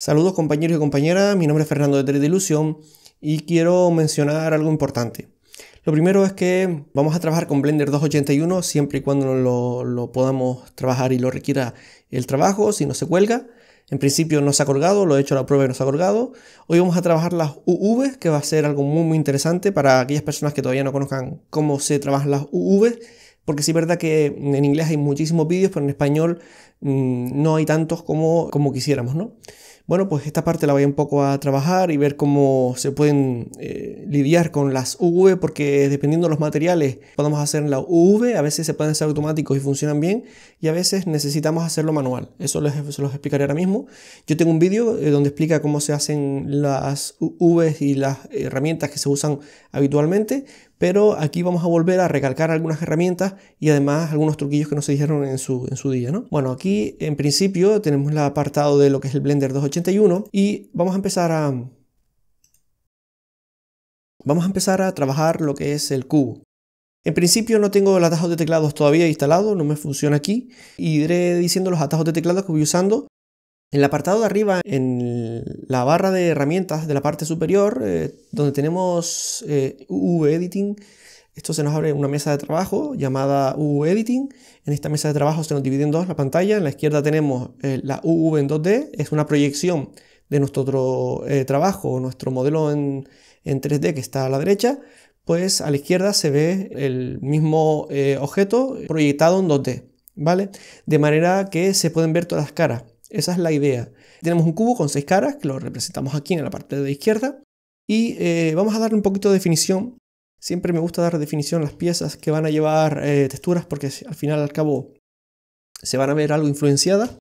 Saludos compañeros y compañeras, mi nombre es Fernando de Ilusión y quiero mencionar algo importante. Lo primero es que vamos a trabajar con Blender 281 siempre y cuando lo, podamos trabajar y lo requiera el trabajo, si no se cuelga. En principio no se ha colgado, lo he hecho a la prueba y no se ha colgado. Hoy vamos a trabajar las UV, que va a ser algo muy muy interesante para aquellas personas que todavía no conozcan cómo se trabajan las UV, porque sí es verdad que en inglés hay muchísimos vídeos, pero en español mm, no hay tantos como, como quisiéramos, ¿no? Bueno, pues esta parte la voy un poco a trabajar y ver cómo se pueden eh, lidiar con las UV, porque dependiendo de los materiales podemos hacer la UV, a veces se pueden hacer automáticos y funcionan bien, y a veces necesitamos hacerlo manual. Eso se los explicaré ahora mismo. Yo tengo un vídeo eh, donde explica cómo se hacen las UV y las herramientas que se usan habitualmente, pero aquí vamos a volver a recalcar algunas herramientas y además algunos truquillos que no se dijeron en su, en su día. ¿no? Bueno, aquí en principio tenemos el apartado de lo que es el Blender 281 y vamos a empezar a... Vamos a empezar a trabajar lo que es el cubo. En principio no tengo el atajo de teclados todavía instalado, no me funciona aquí y iré diciendo los atajos de teclados que voy usando en el apartado de arriba, en la barra de herramientas de la parte superior, eh, donde tenemos eh, UV Editing, esto se nos abre una mesa de trabajo llamada UV Editing. En esta mesa de trabajo se nos divide en dos la pantalla. En la izquierda tenemos eh, la UV en 2D, es una proyección de nuestro otro, trabajo, nuestro modelo en, 3D que está a la derecha pues a la izquierda se ve el mismo objeto proyectado en 2D, ¿vale? De manera que se pueden ver todas las caras. Esa es la idea. Tenemos un cubo con seis caras, que lo representamos aquí en la parte de la izquierda, y eh, vamos a darle un poquito de definición. Siempre me gusta dar definición a las piezas que van a llevar eh, texturas, porque al final al cabo se van a ver algo influenciadas.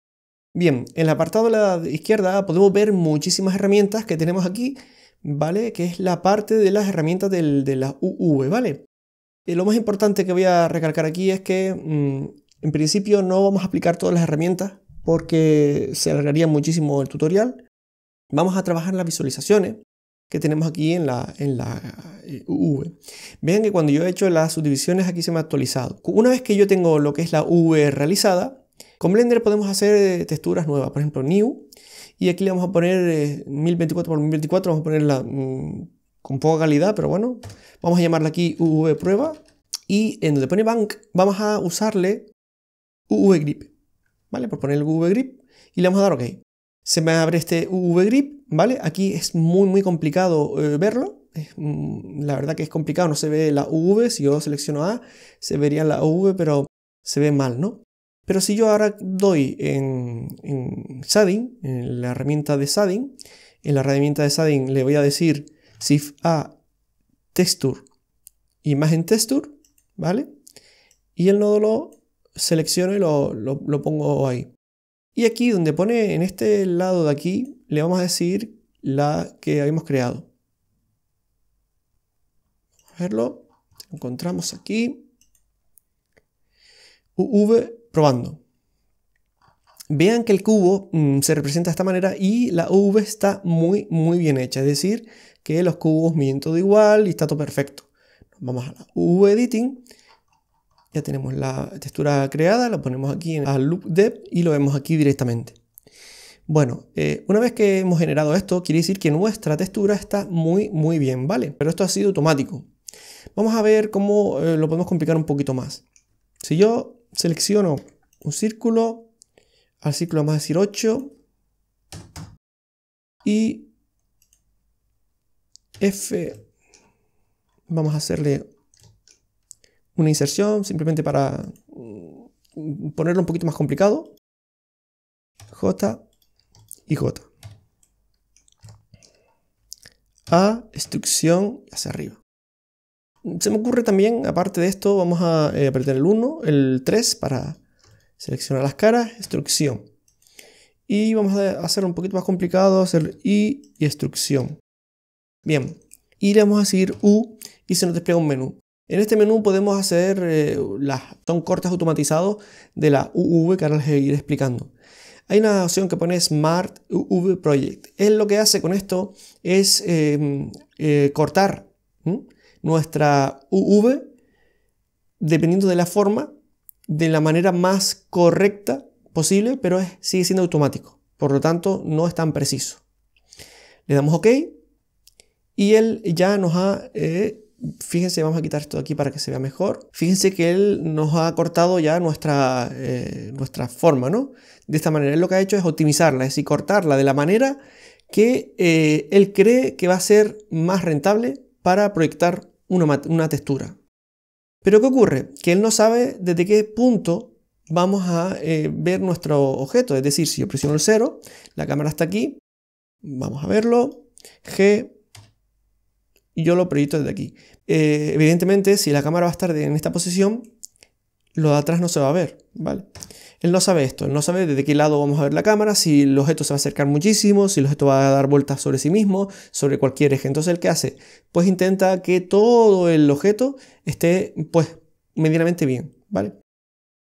Bien, en el apartado de la izquierda podemos ver muchísimas herramientas que tenemos aquí, ¿vale? Que es la parte de las herramientas del, de la UV, ¿vale? Eh, lo más importante que voy a recalcar aquí es que mm, en principio no vamos a aplicar todas las herramientas porque se alargaría muchísimo el tutorial. Vamos a trabajar las visualizaciones que tenemos aquí en la, en la eh, V. Vean que cuando yo he hecho las subdivisiones aquí se me ha actualizado. Una vez que yo tengo lo que es la V realizada, con Blender podemos hacer eh, texturas nuevas, por ejemplo New, y aquí le vamos a poner 1024x1024, eh, vamos a ponerla mm, con poca calidad, pero bueno, vamos a llamarla aquí UV prueba, y en donde pone Bank vamos a usarle UV Grip. ¿vale? Por poner el UV-Grip y le vamos a dar OK. Se me abre este UV-Grip, ¿vale? Aquí es muy, muy complicado eh, verlo. Mm, la verdad que es complicado, no se ve la UV. Si yo selecciono A, se vería la UV, pero se ve mal, ¿no? Pero si yo ahora doy en, en Shading, en la herramienta de Shading, en la herramienta de Shading le voy a decir Shift A Texture, Imagen Texture, ¿vale? Y el nódulo selecciono y lo, pongo ahí. Y aquí donde pone en este lado de aquí, le vamos a decir la que habíamos creado. A verlo. Encontramos aquí. V probando. Vean que el cubo mm, se representa de esta manera y la V está muy, muy bien hecha. Es decir, que los cubos miden todo igual y está todo perfecto. Vamos a la V editing ya tenemos la textura creada, la ponemos aquí en el loop depth y lo vemos aquí directamente. Bueno, eh, una vez que hemos generado esto, quiere decir que nuestra textura está muy, muy bien, ¿vale? Pero esto ha sido automático. Vamos a ver cómo eh, lo podemos complicar un poquito más. Si yo selecciono un círculo, al círculo vamos a decir 8 y F, vamos a hacerle una inserción, simplemente para mm, ponerlo un poquito más complicado. J y J. A, instrucción hacia arriba. Se me ocurre también, aparte de esto, vamos a eh, apretar el 1, el 3 para seleccionar las caras, instrucción. Y vamos a hacer un poquito más complicado, hacer I y instrucción. Bien, y le vamos a seguir U y se nos despliega un menú. En este menú podemos hacer, eh, las, son cortes automatizados de la UV que ahora les voy a ir explicando. Hay una opción que pone Smart UV Project. Él lo que hace con esto es em, eh, cortar nuestra UV dependiendo de la forma, de la manera más correcta posible, pero sigue siendo automático. Por lo tanto, no es tan preciso. Le damos OK y él ya nos ha eh, fíjense, vamos a quitar esto aquí para que se vea mejor. Fíjense que él nos ha cortado ya nuestra, eh, nuestra forma, ¿no? De esta manera, él lo que ha hecho es optimizarla, es decir, cortarla de la manera que eh, él cree que va a ser más rentable para proyectar una, textura. Pero ¿qué ocurre? Que él no sabe desde qué punto vamos a eh, ver nuestro objeto. Es decir, si yo presiono el 0, la cámara está aquí, vamos a verlo, G, y yo lo proyecto desde aquí. Eh, evidentemente, si la cámara va a estar en esta posición, lo de atrás no se va a ver, ¿vale? Él no sabe esto, él no sabe desde qué lado vamos a ver la cámara, si el objeto se va a acercar muchísimo, si el objeto va a dar vueltas sobre sí mismo, sobre cualquier eje. Entonces, ¿el qué hace? Pues intenta que todo el objeto esté, pues, medianamente bien, ¿vale?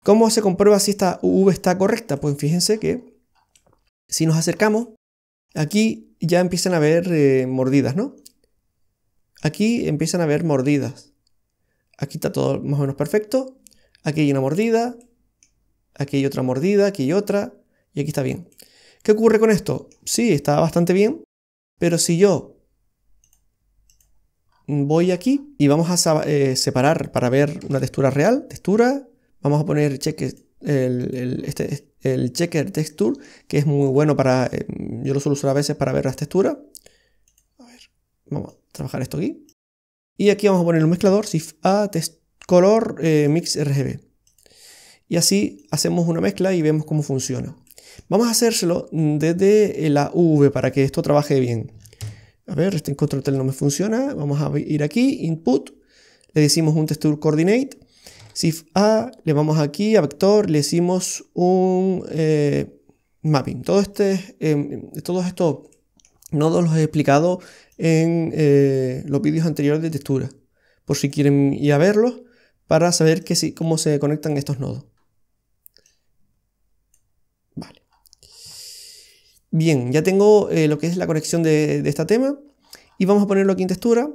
¿Cómo se comprueba si esta V está correcta? Pues fíjense que si nos acercamos, aquí ya empiezan a ver eh, mordidas, ¿no? Aquí empiezan a ver mordidas. Aquí está todo más o menos perfecto. Aquí hay una mordida. Aquí hay otra mordida. Aquí hay otra. Y aquí está bien. ¿Qué ocurre con esto? Sí, está bastante bien. Pero si yo voy aquí y vamos a eh, separar para ver una textura real, textura, vamos a poner el, este, checker texture, que es muy bueno para, eh, yo lo suelo usar a veces para ver las texturas. A ver, vamos, trabajar esto aquí. Y aquí vamos a poner un mezclador, sif a test color eh, mix RGB. Y así hacemos una mezcla y vemos cómo funciona. Vamos a hacérselo desde la V para que esto trabaje bien. A ver, este control tel no me funciona. Vamos a ir aquí, input, le decimos un texture coordinate. Sif A, le vamos aquí a vector, le decimos un eh, mapping. Todo este, eh, todo esto nodos los he explicado en eh, los vídeos anteriores de textura, por si quieren ir a verlos para saber que sí, cómo se conectan estos nodos. Vale. Bien, ya tengo eh, lo que es la conexión de, de este tema y vamos a ponerlo aquí en textura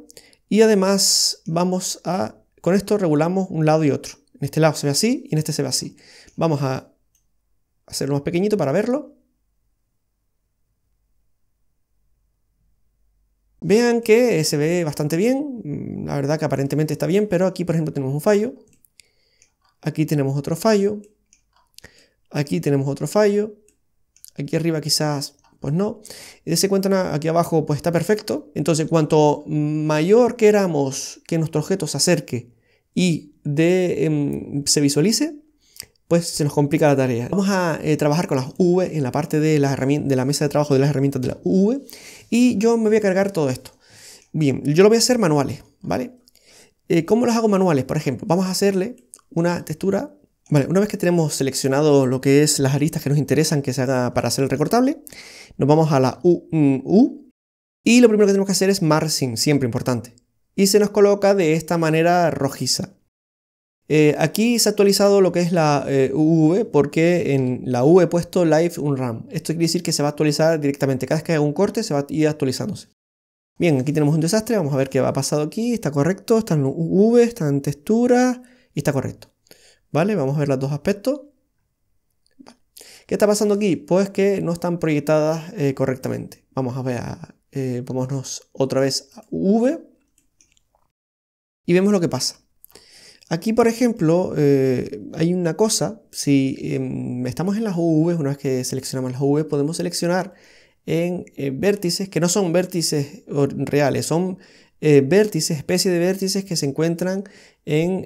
y además vamos a, con esto regulamos un lado y otro. En este lado se ve así y en este se ve así. Vamos a hacerlo más pequeñito para verlo. Vean que se ve bastante bien, mm, la verdad que aparentemente está bien, pero aquí por ejemplo tenemos un fallo, aquí tenemos otro fallo, aquí tenemos otro fallo, aquí arriba quizás pues no. Y ese cuenta aquí abajo pues está perfecto, entonces cuanto mayor queramos que nuestro objeto se acerque y em, se visualice, pues se nos complica la tarea. Vamos a eh, trabajar con las V en la parte de la, de la mesa de trabajo de las herramientas de la V y yo me voy a cargar todo esto. Bien, yo lo voy a hacer manuales, ¿vale? Eh, ¿Cómo los hago manuales? Por ejemplo, vamos a hacerle una textura. Vale, una vez que tenemos seleccionado lo que es las aristas que nos interesan que se haga para hacer el recortable, nos vamos a la U, mm, y lo primero que tenemos que hacer es margin, siempre importante. Y se nos coloca de esta manera rojiza. Eh, aquí se ha actualizado lo que es la eh, UV porque en la UV he puesto Live un RAM Esto quiere decir que se va a actualizar directamente. Cada vez que haga un corte se va a ir actualizándose. Bien, aquí tenemos un desastre. Vamos a ver qué ha pasado aquí. Está correcto. Está en UV, está en textura y está correcto. Vale, vamos a ver los dos aspectos. ¿Qué está pasando aquí? Pues que no están proyectadas eh, correctamente. Vamos a ver, vámonos otra vez a UV y vemos lo que pasa. Aquí, por ejemplo, eh, hay una cosa, si em, estamos en las UV, una vez que seleccionamos las UV, podemos seleccionar en eh, vértices que no son vértices reales, son eh, vértices, especie de vértices que se encuentran en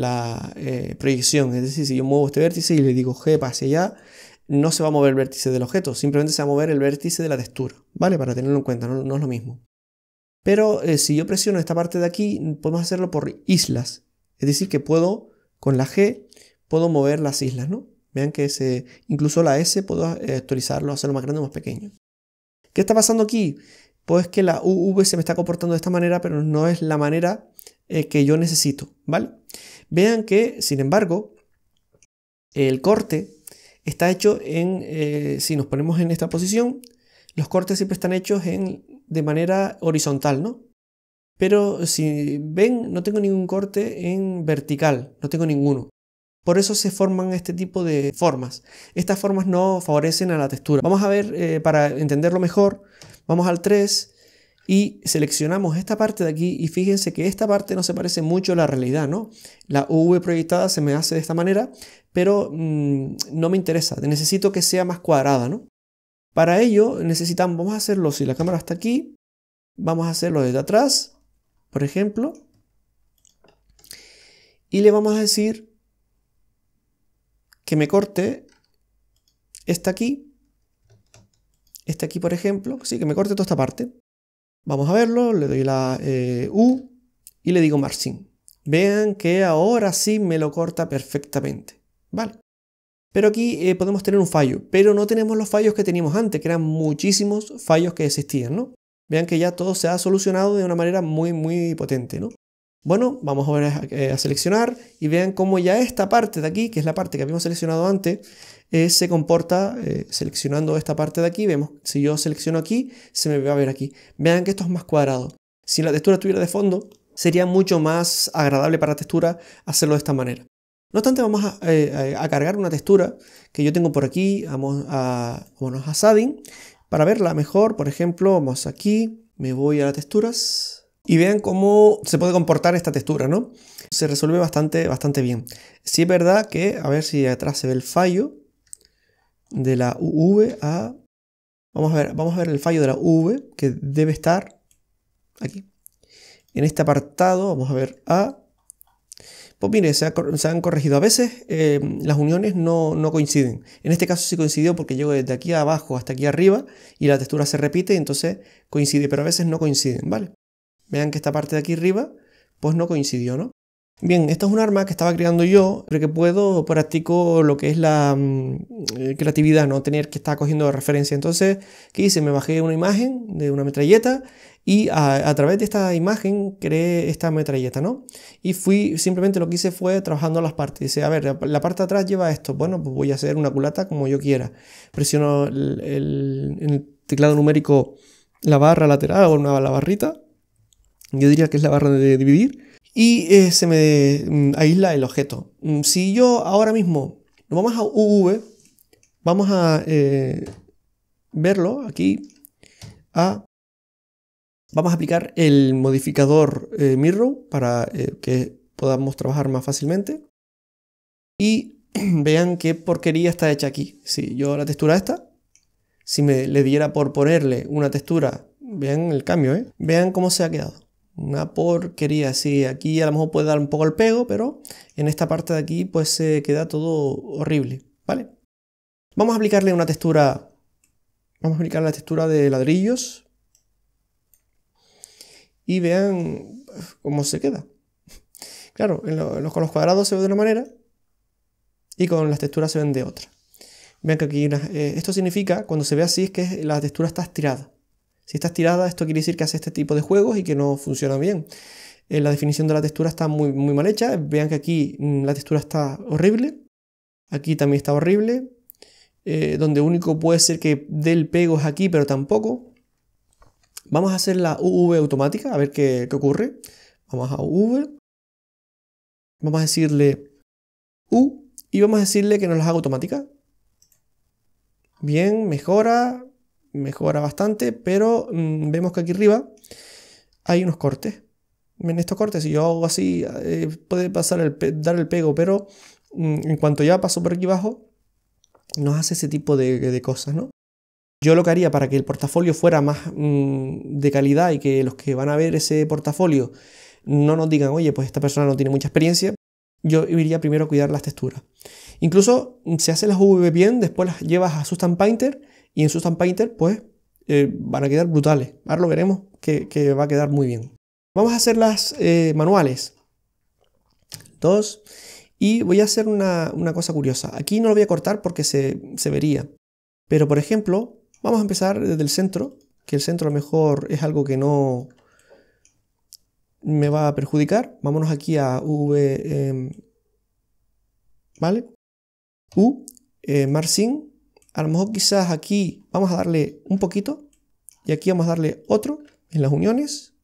la proyección. Es decir, si yo muevo este vértice y le digo G para hacia allá, no se va a mover el vértice del objeto, simplemente se va a mover el vértice de la textura, ¿vale? Para tenerlo en cuenta, no, es lo mismo. Pero si yo presiono esta parte de aquí, podemos hacerlo por islas. Es decir, que puedo, con la G, puedo mover las islas, ¿no? Vean que incluso la S puedo eh, actualizarlo, hacerlo más grande o más pequeño. ¿Qué está pasando aquí? Pues que la UV se me está comportando de esta manera, pero no es la manera eh, que yo necesito, ¿vale? Vean que, sin embargo, el corte está hecho en, eh, si nos ponemos en esta posición, los cortes siempre están hechos en, de manera horizontal, ¿no? Pero si ven, no tengo ningún corte en vertical, no tengo ninguno. Por eso se forman este tipo de formas. Estas formas no favorecen a la textura. Vamos a ver, eh, para entenderlo mejor, vamos al 3 y seleccionamos esta parte de aquí y fíjense que esta parte no se parece mucho a la realidad, ¿no? La UV proyectada se me hace de esta manera, pero mm, no me interesa. Necesito que sea más cuadrada, ¿no? Para ello necesitamos, vamos a hacerlo, si la cámara está aquí, vamos a hacerlo desde atrás por ejemplo, y le vamos a decir que me corte esta aquí, esta aquí por ejemplo, sí, que me corte toda esta parte. Vamos a verlo, le doy la eh, U y le digo Marcin. Vean que ahora sí me lo corta perfectamente, ¿vale? Pero aquí eh, podemos tener un fallo, pero no tenemos los fallos que teníamos antes, que eran muchísimos fallos que existían, ¿no? vean que ya todo se ha solucionado de una manera muy, muy potente, ¿no? Bueno, vamos a a, eh, a seleccionar y vean cómo ya esta parte de aquí, que es la parte que habíamos seleccionado antes, eh, se comporta eh, seleccionando esta parte de aquí. Vemos, si yo selecciono aquí, se me va a ver aquí. Vean que esto es más cuadrado. Si la textura estuviera de fondo, sería mucho más agradable para la textura hacerlo de esta manera. No obstante, vamos a, cargar una textura que yo tengo por aquí. Vamos a, bueno, a para verla mejor, por ejemplo, vamos aquí, me voy a las texturas y vean cómo se puede comportar esta textura, ¿no? Se resuelve bastante, bastante bien. Si es verdad que, a ver si atrás se ve el fallo de la UV a... Vamos a ver, vamos a ver el fallo de la UV que debe estar aquí. En este apartado vamos a ver A pues mire, se, han corregido. A veces eh, las uniones no, coinciden. En este caso sí coincidió porque llego desde aquí abajo hasta aquí arriba y la textura se repite y entonces coincide, pero a veces no coinciden, ¿vale? Vean que esta parte de aquí arriba pues no coincidió, ¿no? Bien, esto es un arma que estaba creando yo, pero que puedo, practico lo que es la mm, eh, creatividad, no tener que estar cogiendo referencia. Entonces, ¿qué hice? Me bajé una imagen de una metralleta y a, través de esta imagen creé esta metralleta, ¿no? Y fui, simplemente lo que hice fue trabajando las partes. Dice, a ver, la, parte de atrás lleva esto. Bueno, pues voy a hacer una culata como yo quiera. Presiono el, el, teclado numérico la barra lateral o una, la barrita. Yo diría que es la barra de dividir. Y eh, se me mm, aísla el objeto. Mm, si yo ahora mismo nos vamos a UV, vamos a eh, verlo aquí a Vamos a aplicar el modificador eh, Mirror para eh, que podamos trabajar más fácilmente. Y vean qué porquería está hecha aquí. Si yo la textura esta, si me le diera por ponerle una textura, vean el cambio, ¿eh? vean cómo se ha quedado. Una porquería, si aquí a lo mejor puede dar un poco el pego, pero en esta parte de aquí pues se queda todo horrible, ¿vale? Vamos a aplicarle una textura, vamos a aplicar la textura de ladrillos, y vean pues, cómo se queda. Claro, los, con los cuadrados se ve de una manera y con las texturas se ven de otra. Vean que aquí eh, esto significa, cuando se ve así, es que la textura está estirada. Si está estirada, esto quiere decir que hace este tipo de juegos y que no funciona bien. Eh, la definición de la textura está muy, muy mal hecha. Vean que aquí mm, la textura está horrible. Aquí también está horrible. Eh, donde único puede ser que dé el pego es aquí, pero tampoco. Vamos a hacer la UV automática, a ver qué, ocurre. Vamos a UV. Vamos a decirle U y vamos a decirle que nos las haga automática. Bien, mejora, mejora bastante, pero mm, vemos que aquí arriba hay unos cortes. En estos cortes, si yo hago así, eh, puede pasar el dar el pego, pero mm, en cuanto ya paso por aquí abajo, nos hace ese tipo de cosas, ¿no? Yo lo que haría para que el portafolio fuera más mm, de calidad y que los que van a ver ese portafolio no nos digan, oye, pues esta persona no tiene mucha experiencia, yo iría primero a cuidar las texturas. Incluso mm, se hacen las UV bien, después las llevas a Sustan Painter y en Sustan Painter pues eh, van a quedar brutales. Ahora lo veremos que, va a quedar muy bien. Vamos a hacer las eh, manuales. Dos. Y voy a hacer una, cosa curiosa. Aquí no lo voy a cortar porque se, se vería. Pero por ejemplo, Vamos a empezar desde el centro, que el centro a lo mejor es algo que no me va a perjudicar. Vámonos aquí a V, em, ¿vale? U, eh, Marcin. A lo mejor quizás aquí vamos a darle un poquito y aquí vamos a darle otro en las uniones.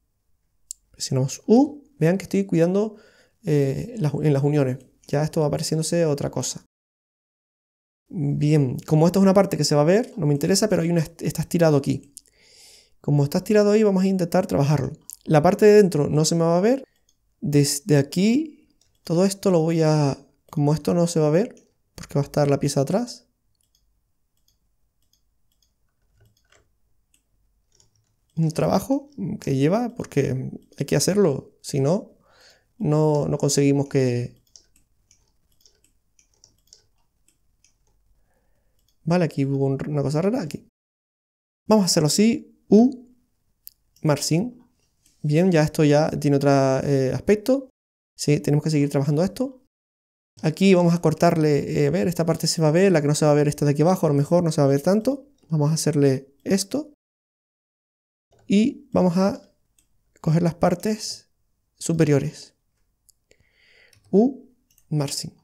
Presionamos U. Vean que estoy cuidando eh, en las uniones. Ya esto va apareciéndose otra cosa. Bien, como esta es una parte que se va a ver, no me interesa, pero hay una, está estirado aquí. Como está estirado ahí, vamos a intentar trabajarlo. La parte de dentro no se me va a ver. Desde aquí, todo esto lo voy a... Como esto no se va a ver, porque va a estar la pieza atrás. Un trabajo que lleva, porque hay que hacerlo. Si no, no conseguimos que, Vale, aquí hubo una cosa rara aquí. Vamos a hacerlo así. U Marcin. Bien, ya esto ya tiene otro eh, aspecto. Sí, tenemos que seguir trabajando esto. Aquí vamos a cortarle, eh, a ver, esta parte se va a ver, la que no se va a ver esta de aquí abajo, a lo mejor no se va a ver tanto. Vamos a hacerle esto. Y vamos a coger las partes superiores. U Marcin.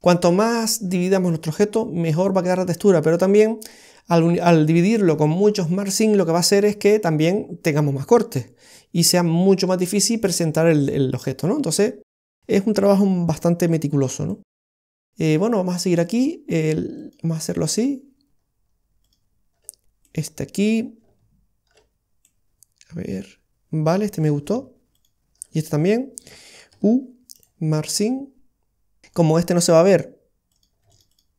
Cuanto más dividamos nuestro objeto, mejor va a quedar la textura, pero también al, dividirlo con muchos margin lo que va a hacer es que también tengamos más cortes y sea mucho más difícil presentar el, objeto, ¿no? Entonces es un trabajo bastante meticuloso, ¿no? Eh, bueno, vamos a seguir aquí, vamos a hacerlo así. Este aquí. A ver, vale, este me gustó. Y este también. U, marcin como este no se va a ver,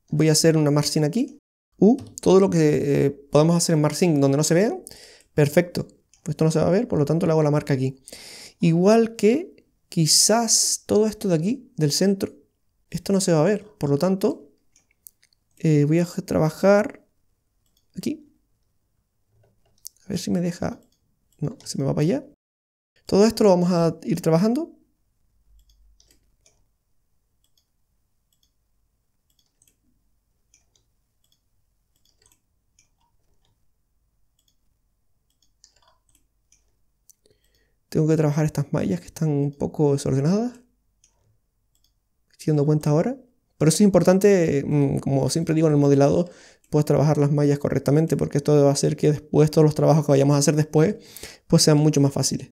voy a hacer una margin aquí. U, todo lo que eh, podemos podamos hacer en margin donde no se vean, perfecto. esto no se va a ver, por lo tanto le hago la marca aquí. Igual que quizás todo esto de aquí, del centro, esto no se va a ver. Por lo tanto, eh, voy a trabajar aquí. A ver si me deja... No, se me va para allá. Todo esto lo vamos a ir trabajando Tengo que trabajar estas mallas que están un poco desordenadas. Estoy dando cuenta ahora. Pero eso es importante, mm, como siempre digo en el modelado, puedes trabajar las mallas correctamente porque esto va a hacer que después todos los trabajos que vayamos a hacer después pues sean mucho más fáciles.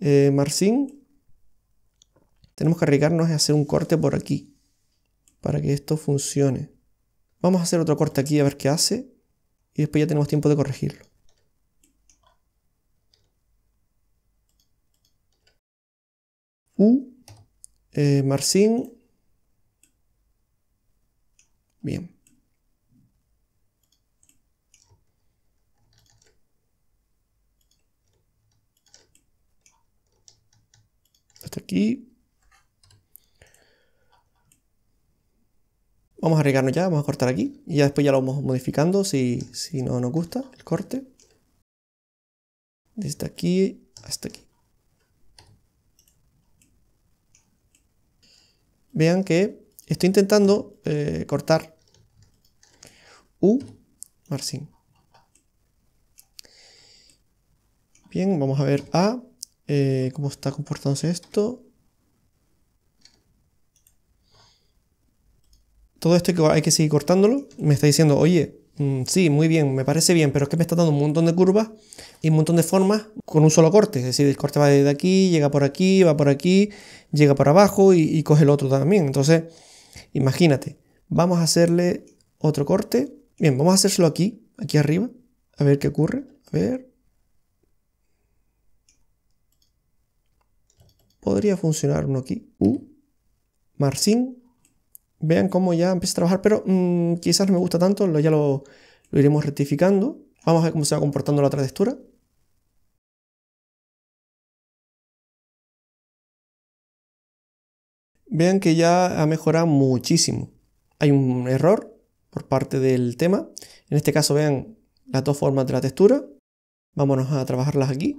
Eh, Marcin, tenemos que arreglarnos y hacer un corte por aquí para que esto funcione. Vamos a hacer otro corte aquí a ver qué hace y después ya tenemos tiempo de corregirlo. U, eh, Marcin. Bien. Hasta aquí. Vamos a arriesgarnos ya, vamos a cortar aquí y ya después ya lo vamos modificando si, si no nos gusta el corte. Desde aquí hasta aquí. vean que estoy intentando eh, cortar U Marcin. Bien, vamos a ver A, eh, cómo está comportándose esto. Todo esto hay que seguir cortándolo. Me está diciendo, oye, Mm, sí, muy bien, me parece bien, pero es que me está dando un montón de curvas y un montón de formas con un solo corte. Es decir, el corte va de aquí, llega por aquí, va por aquí, llega por abajo y, coge el otro también. Entonces, imagínate, vamos a hacerle otro corte. Bien, vamos a hacérselo aquí, aquí arriba, a ver qué ocurre. A ver. Podría funcionar uno aquí. U. Uh vean cómo ya empieza a trabajar, pero mm, quizás no me gusta tanto, lo, ya lo, iremos rectificando. Vamos a ver cómo se va comportando la otra textura. Vean que ya ha mejorado muchísimo. Hay un error por parte del tema. En este caso vean las dos formas de la textura. Vámonos a trabajarlas aquí.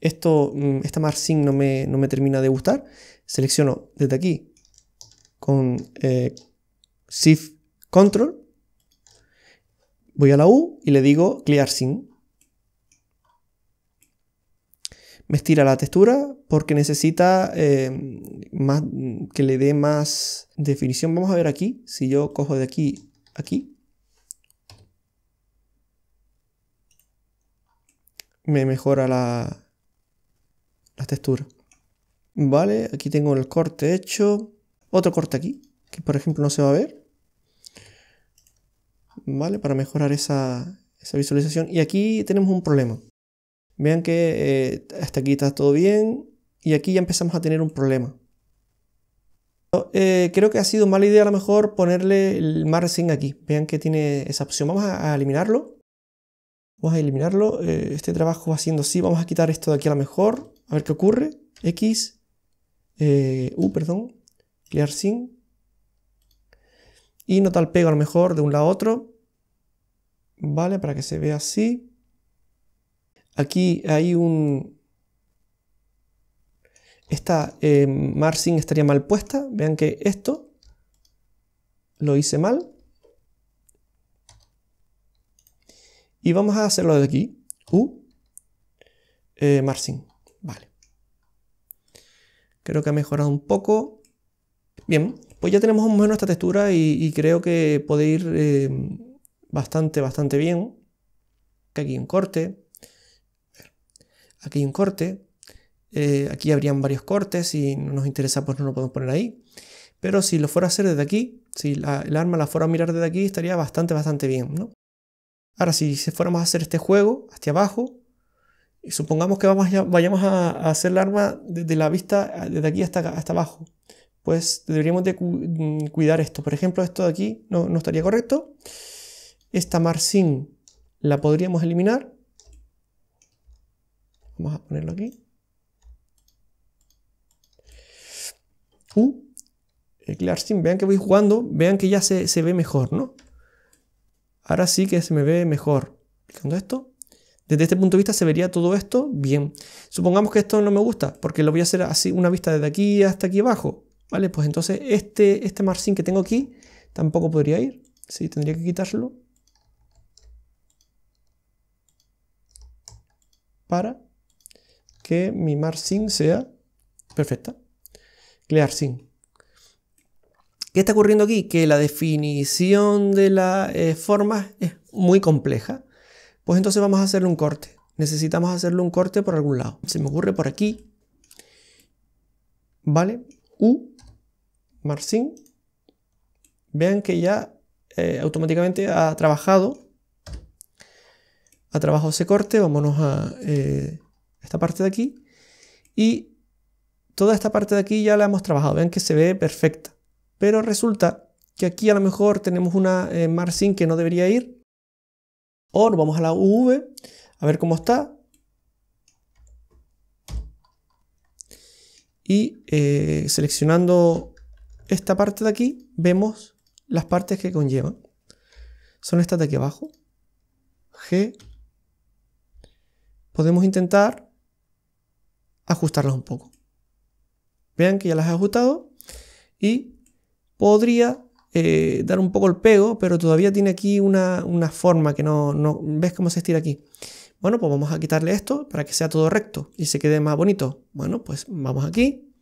Esto, mm, esta margin no me termina de gustar. Selecciono desde aquí con eh, Shift Control, voy a la U y le digo Clear Sin. Me estira la textura porque necesita eh, más, que le dé más definición. Vamos a ver aquí, si yo cojo de aquí, aquí. Me mejora la, la textura. Vale, aquí tengo el corte hecho. Otro corte aquí, que por ejemplo no se va a ver. ¿Vale? Para mejorar esa, visualización. Y aquí tenemos un problema. Vean que eh, hasta aquí está todo bien. Y aquí ya empezamos a tener un problema. Eh, creo que ha sido mala idea a lo mejor ponerle el margin aquí. Vean que tiene esa opción. Vamos a, eliminarlo. Vamos a eliminarlo. Eh, este trabajo va haciendo así. Vamos a quitar esto de aquí a lo mejor. A ver qué ocurre. X. U, perdón clear Y no el pego a lo mejor de un lado a otro, ¿vale? Para que se vea así. Aquí hay un... Esta eh, estaría mal puesta. Vean que esto lo hice mal. Y vamos a hacerlo de aquí. U. Eh, Vale. Creo que ha mejorado un poco. Bien, pues ya tenemos un o menos esta textura y, creo que puede ir eh, bastante, bastante bien. Aquí hay un corte. Aquí hay un corte. Eh, aquí habrían varios cortes. y no nos interesa, pues no lo podemos poner ahí. Pero si lo fuera a hacer desde aquí, si la, el arma la fuera a mirar desde aquí, estaría bastante, bastante bien, ¿no? Ahora, si fuéramos a hacer este juego hacia abajo, y supongamos que vamos, vayamos a, hacer el arma desde la vista, desde aquí hasta, hasta abajo pues deberíamos de mm, cuidar esto. Por ejemplo, esto de aquí no, estaría correcto. Esta Marcin, la podríamos eliminar. Vamos a ponerlo aquí. Uh, clarín vean que voy jugando, vean que ya se, se, ve mejor, ¿no? Ahora sí que se me ve mejor. Aplicando esto. Desde este punto de vista se vería todo esto bien. Supongamos que esto no me gusta, porque lo voy a hacer así, una vista desde aquí hasta aquí abajo. ¿Vale? Pues entonces este, este que tengo aquí tampoco podría ir. Sí, tendría que quitarlo. Para que mi sin sea perfecta. Clear sin. ¿Qué está ocurriendo aquí? Que la definición de la eh, forma es muy compleja. Pues entonces vamos a hacerle un corte. Necesitamos hacerle un corte por algún lado. Se me ocurre por aquí. ¿Vale? U Marcin, vean que ya eh, automáticamente ha trabajado, ha trabajado ese corte, vámonos a eh, esta parte de aquí y toda esta parte de aquí ya la hemos trabajado, vean que se ve perfecta, pero resulta que aquí a lo mejor tenemos una eh, que no debería ir, o nos vamos a la UV a ver cómo está, y eh, seleccionando esta parte de aquí vemos las partes que conllevan. Son estas de aquí abajo. G. Podemos intentar ajustarlas un poco. Vean que ya las he ajustado y podría eh, dar un poco el pego, pero todavía tiene aquí una, forma que no, no... ¿Ves cómo se estira aquí? Bueno, pues vamos a quitarle esto para que sea todo recto y se quede más bonito. Bueno, pues vamos aquí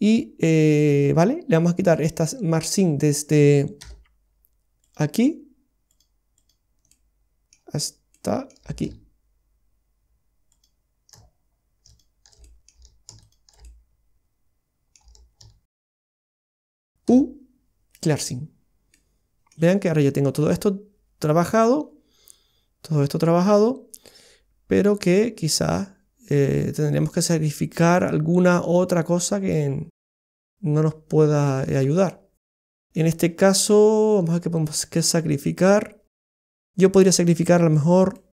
y, eh, ¿vale? Le vamos a quitar estas margin desde aquí hasta aquí. U clearsing. Vean que ahora ya tengo todo esto trabajado, todo esto trabajado, pero que quizás eh, tendríamos que sacrificar alguna otra cosa que no nos pueda eh, ayudar. En este caso, vamos a ver qué podemos que sacrificar. Yo podría sacrificar a lo mejor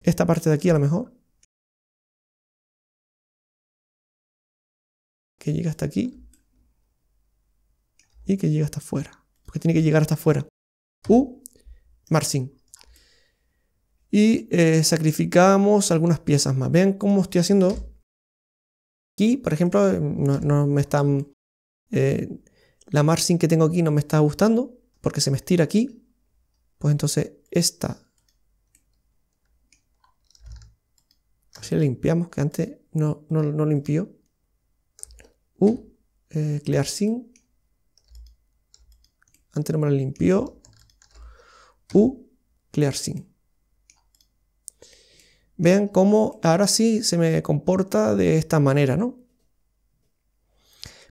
esta parte de aquí, a lo mejor. Que llega hasta aquí. Y que llega hasta afuera. Porque tiene que llegar hasta afuera. U, Marcin y eh, sacrificamos algunas piezas más. Vean cómo estoy haciendo. Aquí, por ejemplo, no, me están... Eh, la sin que tengo aquí no me está gustando porque se me estira aquí. Pues entonces esta... si la limpiamos, que antes no, no, limpió. U, eh, clear sin. Antes no me la limpió. U, clear sin. Vean cómo ahora sí se me comporta de esta manera, ¿no?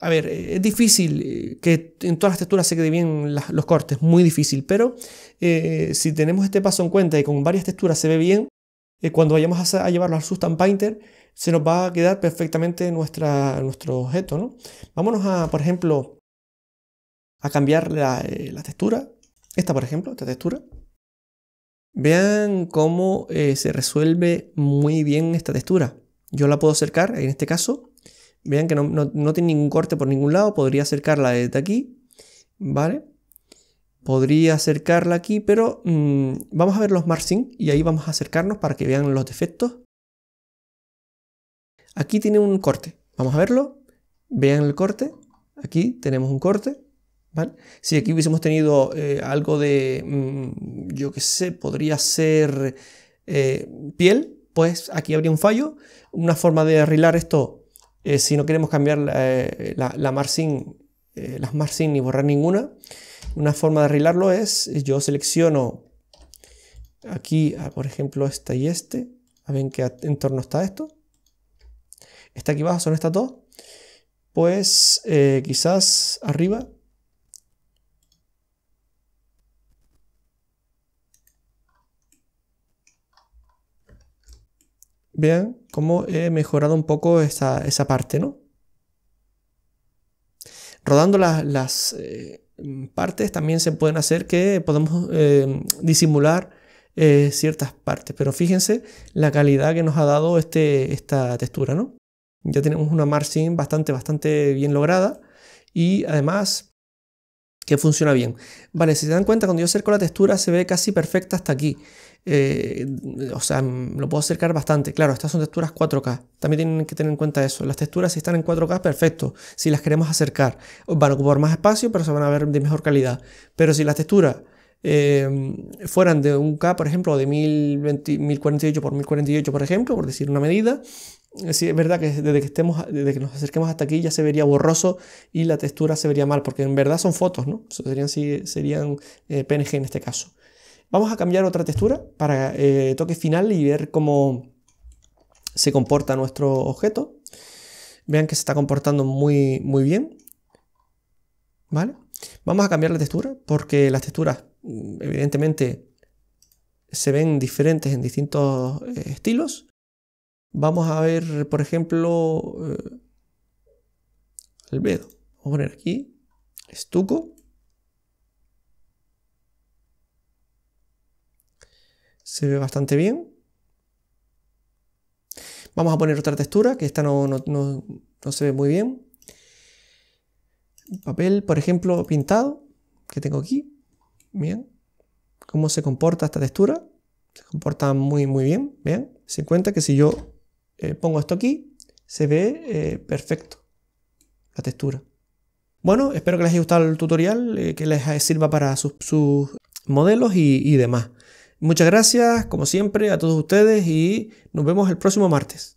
A ver, eh, es difícil eh, que en todas las texturas se queden bien los cortes, muy difícil, pero eh, si tenemos este paso en cuenta y con varias texturas se ve bien, cuando vayamos a, llevarlo al Sustan Painter, se nos va a quedar perfectamente nuestra, nuestro objeto, ¿no? Vámonos a, por ejemplo, a cambiar la, la textura, esta por ejemplo, esta textura, Vean cómo eh, se resuelve muy bien esta textura. Yo la puedo acercar, en este caso, vean que no, tiene ningún corte por ningún lado, podría acercarla desde aquí, ¿vale? Podría acercarla aquí, pero mm, vamos a ver los margin y ahí vamos a acercarnos para que vean los defectos. Aquí tiene un corte, vamos a verlo, vean el corte, aquí tenemos un corte, ¿Vale? Si aquí hubiésemos tenido eh, algo de, mm, yo qué sé, podría ser eh, piel, pues aquí habría un fallo. Una forma de arreglar esto, eh, si no queremos cambiar la, eh, la sin las sin ni borrar ninguna, una forma de arreglarlo es, yo selecciono aquí, ah, por ejemplo, esta y este, a ver en qué entorno está esto. está aquí abajo son estas dos. Pues quizás arriba vean cómo he mejorado un poco esa, esa parte, ¿no? Rodando las, las eh, partes también se pueden hacer que podamos eh, disimular eh, ciertas partes, pero fíjense la calidad que nos ha dado este, esta textura, ¿no? Ya tenemos una margin bastante, bastante bien lograda y además que funciona bien. Vale, si se dan cuenta, cuando yo acerco la textura se ve casi perfecta hasta aquí. Eh, o sea, mm, lo puedo acercar bastante. Claro, estas son texturas 4K. También tienen que tener en cuenta eso. Las texturas si están en 4K, perfecto. Si las queremos acercar, van a ocupar más espacio, pero se van a ver de mejor calidad. Pero si las texturas eh, fueran de 1K, por ejemplo, o de 1048 por 1048, por ejemplo, por decir una medida, sí es verdad que desde que, estemos, desde que nos acerquemos hasta aquí ya se vería borroso y la textura se vería mal, porque en verdad son fotos, ¿no? Serían, serían eh, PNG en este caso. Vamos a cambiar otra textura para eh, toque final y ver cómo se comporta nuestro objeto. Vean que se está comportando muy, muy bien. ¿Vale? Vamos a cambiar la textura porque las texturas mm, evidentemente se ven diferentes en distintos eh, estilos vamos a ver, por ejemplo, eh, albedo. Vamos a poner aquí, estuco. Se ve bastante bien. Vamos a poner otra textura, que esta no, se ve muy bien. Papel, por ejemplo, pintado, que tengo aquí. Bien. ¿Cómo se comporta esta textura? Se comporta muy, muy bien. bien se cuenta que si yo eh, pongo esto aquí, se ve eh, perfecto la textura. Bueno, espero que les haya gustado el tutorial, eh, que les sirva para sus, modelos y demás. Muchas gracias, como siempre, a todos ustedes y nos vemos el próximo martes.